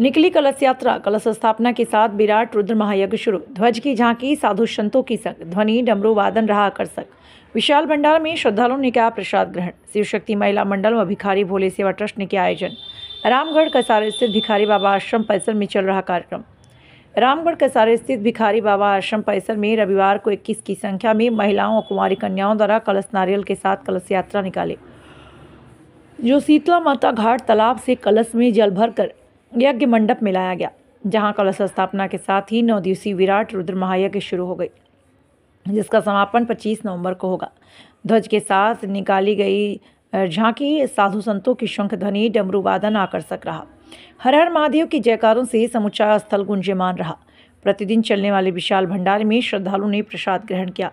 निकली कलश यात्रा कलश स्थापना के साथ विराट रुद्र महायज्ञ शुरू ध्वज की झांकी साधु संतों की संग ध्वनि डमरू वादन रहा आकर्षक विशाल भंडार में श्रद्धालुओं ने किया प्रसाद ग्रहण शक्ति महिला मंडल व भिखारी भोले सेवा ट्रस्ट ने किया आयोजन रामगढ़ कसार स्थित भिखारी बाबा आश्रम परिसर में चल रहा कार्यक्रम रामगढ़ कसार स्थित भिखारी बाबा आश्रम परिसर में रविवार को इक्कीस की संख्या में महिलाओं और कुमारी कन्याओं द्वारा कलश नारियल के साथ कलश यात्रा निकाली जो शीतला माता घाट तालाब से कलश में जल भरकर यज्ञ मंडप मिलाया गया जहां कलश स्थापना के साथ ही नौ दिवसीय विराट रुद्र महायज्ञ शुरू हो गई जिसका समापन 25 नवंबर को होगा ध्वज के साथ निकाली गई झांकी साधु संतों की शंख ध्वनि डमरू वादन आकर्षक रहा हर हर महादेव की जयकारों से समुचा स्थल गुंजमान रहा प्रतिदिन चलने वाले विशाल भंडार में श्रद्धालुओं ने प्रसाद ग्रहण किया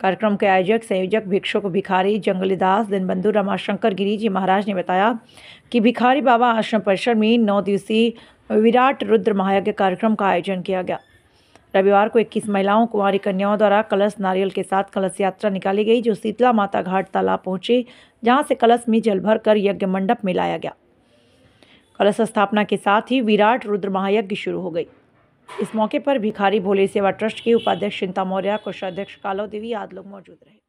कार्यक्रम के आयोजक संयोजक भिक्षुक भिखारी जंगली दास दिनबंधु रमाशंकर गिरी जी महाराज ने बताया कि भिखारी बाबा आश्रम परिसर में नौ दिवसीय विराट रुद्र महायज्ञ कार्यक्रम का आयोजन किया गया रविवार को 21 महिलाओं कुंवारी कन्याओं द्वारा कलश नारियल के साथ कलश यात्रा निकाली गई जो शीतला माता घाट तालाब पहुंची जहां से कलश में जल भर कर यज्ञ मंडप में लाया गया कलश स्थापना के साथ ही विराट रुद्र महायज्ञ शुरू हो गई इस मौके पर भिखारी भोले सेवा ट्रस्ट के उपाध्यक्ष चिंता मौर्य कोषाध्यक्ष कालो देवी आदि लोग मौजूद रहे